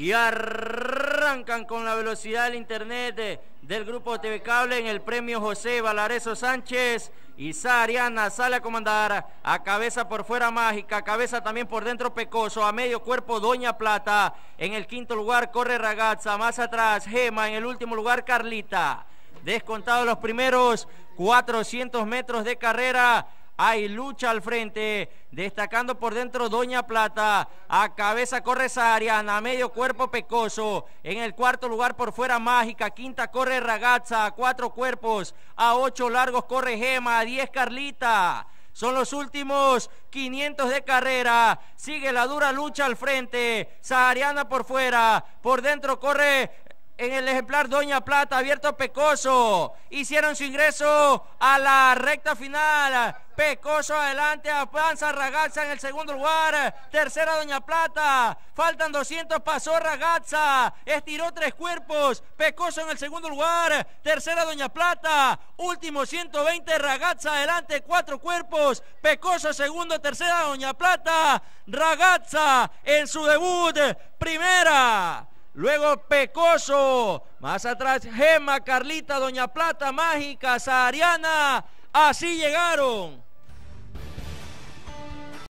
y arrancan con la velocidad del internet del grupo TV Cable en el premio José Valareso Sánchez. y Ariana sale a comandar a cabeza por fuera Mágica, cabeza también por dentro Pecoso, a medio cuerpo Doña Plata. En el quinto lugar corre Ragazza, más atrás Gema, en el último lugar Carlita. Descontado los primeros 400 metros de carrera. Hay lucha al frente, destacando por dentro Doña Plata. A cabeza corre Sariana, medio cuerpo Pecoso. En el cuarto lugar por fuera Mágica, quinta corre Ragazza, a cuatro cuerpos, a ocho largos corre Gema, a diez Carlita. Son los últimos 500 de carrera. Sigue la dura lucha al frente. Sahariana por fuera. Por dentro corre en el ejemplar Doña Plata, abierto Pecoso. Hicieron su ingreso a la recta final. Pecoso adelante, avanza Ragazza en el segundo lugar. Tercera Doña Plata. Faltan 200, pasó Ragazza. Estiró tres cuerpos. Pecoso en el segundo lugar. Tercera Doña Plata. Último 120, Ragazza adelante, cuatro cuerpos. Pecoso segundo, tercera Doña Plata. Ragazza en su debut. Primera. Luego Pecoso. Más atrás Gema, Carlita, Doña Plata, Mágica, Sariana, Así llegaron.